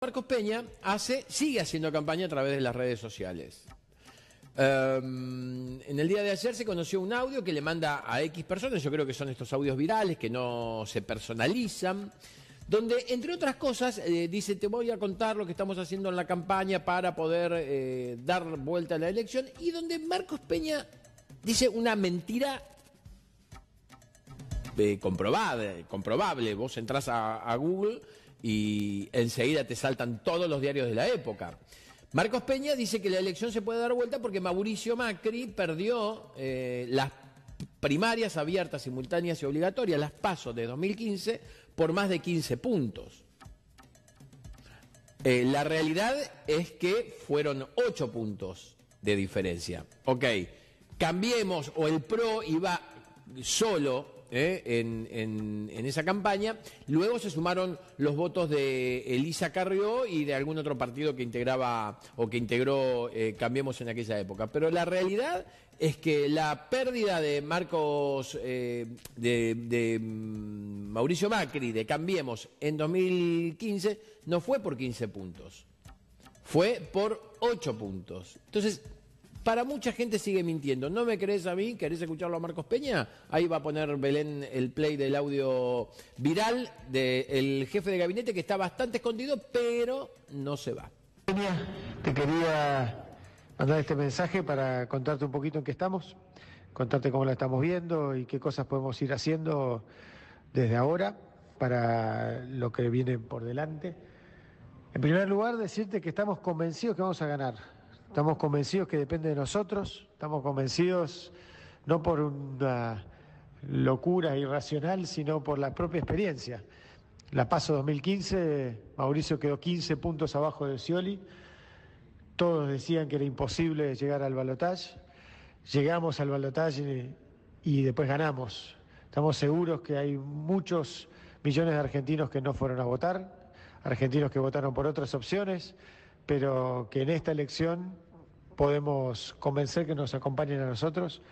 Marcos Peña hace, sigue haciendo campaña a través de las redes sociales. Em, en el día de ayer se conoció un audio que le manda a X personas, yo creo que son estos audios virales que no se personalizan, donde, entre otras cosas, eh, dice, te voy a contar lo que estamos haciendo en la campaña para poder eh, dar vuelta a la elección, y donde Marcos Peña dice una mentira eh, comprobable. Vos entras a, a Google y enseguida te saltan todos los diarios de la época. Marcos Peña dice que la elección se puede dar vuelta porque Mauricio Macri perdió eh, las primarias abiertas, simultáneas y obligatorias, las pasos de 2015, por más de 15 puntos. Eh, la realidad es que fueron 8 puntos de diferencia. Ok, cambiemos o el PRO iba solo ¿eh? en, esa campaña. Luego se sumaron los votos de Elisa Carrió y de algún otro partido que integraba o que integró eh, Cambiemos en aquella época. Pero la realidad es que la pérdida de Marcos, eh, de, de mm, Mauricio Macri, de Cambiemos en 2015, no fue por 15 puntos, fue por 8 puntos. Entonces, para mucha gente sigue mintiendo. ¿No me crees a mí? ¿Querés escucharlo a Marcos Peña? Ahí va a poner Belén el play del audio viral del jefe de gabinete que está bastante escondido, pero no se va. Peña, te quería mandar este mensaje para contarte un poquito en qué estamos, contarte cómo la estamos viendo y qué cosas podemos ir haciendo desde ahora para lo que viene por delante. En primer lugar, decirte que estamos convencidos que vamos a ganar Estamos convencidos que depende de nosotros, estamos convencidos no por una locura irracional, sino por la propia experiencia. La paso 2015, Mauricio quedó 15 puntos abajo de Scioli, todos decían que era imposible llegar al balotaje, llegamos al balotaje y después ganamos. Estamos seguros que hay muchos millones de argentinos que no fueron a votar, argentinos que votaron por otras opciones, pero que en esta elección podemos convencer que nos acompañen a nosotros.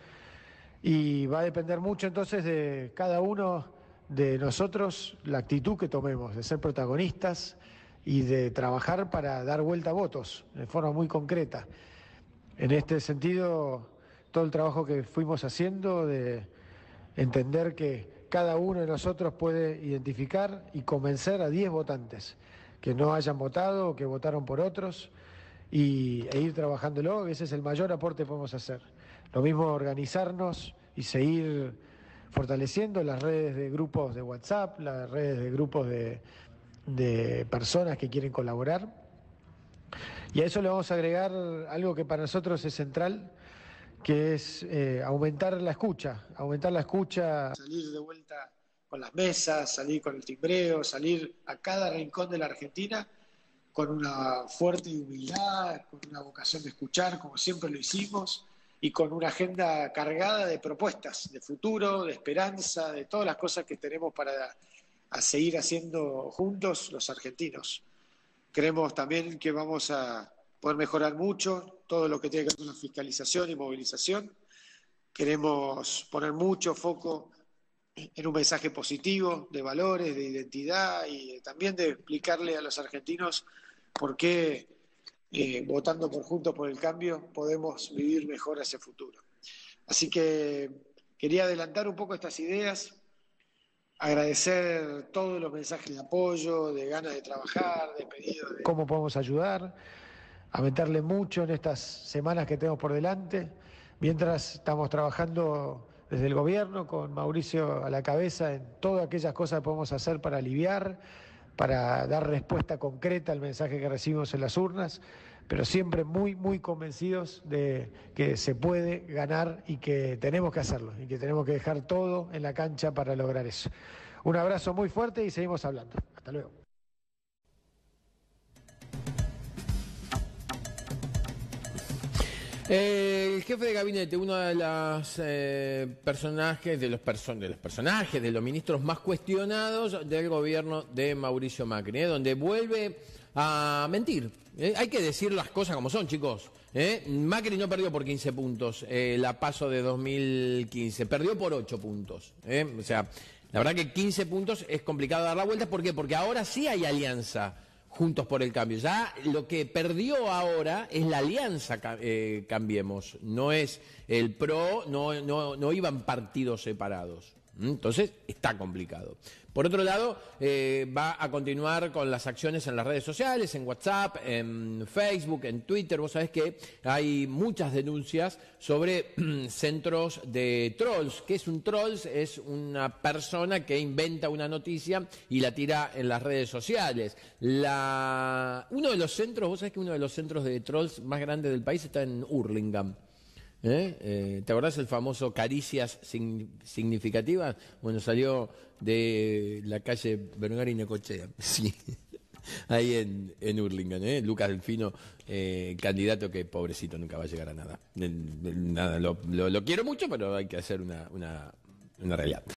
Y va a depender mucho entonces de cada uno de nosotros la actitud que tomemos, de ser protagonistas y de trabajar para dar vuelta a votos de forma muy concreta. En este sentido, todo el trabajo que fuimos haciendo de entender que cada uno de nosotros puede identificar y convencer a 10 votantes que no hayan votado o que votaron por otros y, e ir trabajándolo, ese es el mayor aporte que podemos hacer. Lo mismo organizarnos y seguir fortaleciendo las redes de grupos de WhatsApp, las redes de grupos de, personas que quieren colaborar. Y a eso le vamos a agregar algo que para nosotros es central, que es eh, aumentar la escucha, aumentar la escucha. Salir de vuelta con las mesas, salir con el timbreo, salir a cada rincón de la Argentina con una fuerte humildad, con una vocación de escuchar, como siempre lo hicimos, y con una agenda cargada de propuestas, de futuro, de esperanza, de todas las cosas que tenemos para seguir haciendo juntos los argentinos. Creemos también que vamos a poder mejorar mucho todo lo que tiene que ver con la fiscalización y movilización. Queremos poner mucho foco en un mensaje positivo de valores, de identidad y también de explicarle a los argentinos por qué eh, votando conjuntos por el Cambio podemos vivir mejor ese futuro. Así que quería adelantar un poco estas ideas, agradecer todos los mensajes de apoyo, de ganas de trabajar, de pedidos. De... ¿Cómo podemos ayudar? A meterle mucho en estas semanas que tenemos por delante, mientras estamos trabajando desde el gobierno con Mauricio a la cabeza en todas aquellas cosas que podemos hacer para aliviar para dar respuesta concreta al mensaje que recibimos en las urnas, pero siempre muy, muy convencidos de que se puede ganar y que tenemos que hacerlo, y que tenemos que dejar todo en la cancha para lograr eso. Un abrazo muy fuerte y seguimos hablando. Hasta luego. Eh, el jefe de gabinete, uno de los eh, personajes, de los, de los personajes, de los ministros más cuestionados del gobierno de Mauricio Macri, ¿eh? donde vuelve a mentir. Hay que decir las cosas como son, chicos. Macri no perdió por 15 puntos la paso de 2015, perdió por 8 puntos. O sea, la verdad que 15 puntos es complicado dar la vuelta. ¿Por qué? Porque ahora sí hay alianza Juntos por el Cambio. Ya lo que perdió ahora es la alianza eh, Cambiemos, no es el PRO, no, no, no iban partidos separados. ¿Mm? Entonces, está complicado. Por otro lado, eh, va a continuar con las acciones en las redes sociales, en WhatsApp, en Facebook, en Twitter. Vos sabés que hay muchas denuncias sobre centros de trolls. ¿Qué es un trolls? Es una persona que inventa una noticia y la tira en las redes sociales. Uno de los centros, vos sabés que uno de los centros de trolls más grandes del país está en Hurlingham. ¿Eh? Eh, te acordás el famoso Caricias Significativas? Bueno, salió de la calle Berngar y Necochea. Sí. Ahí en, en Urlingan, ¿eh? Lucas Delfino, eh, candidato que pobrecito nunca va a llegar a nada. nada lo, lo quiero mucho, pero hay que hacer una, una, una realidad.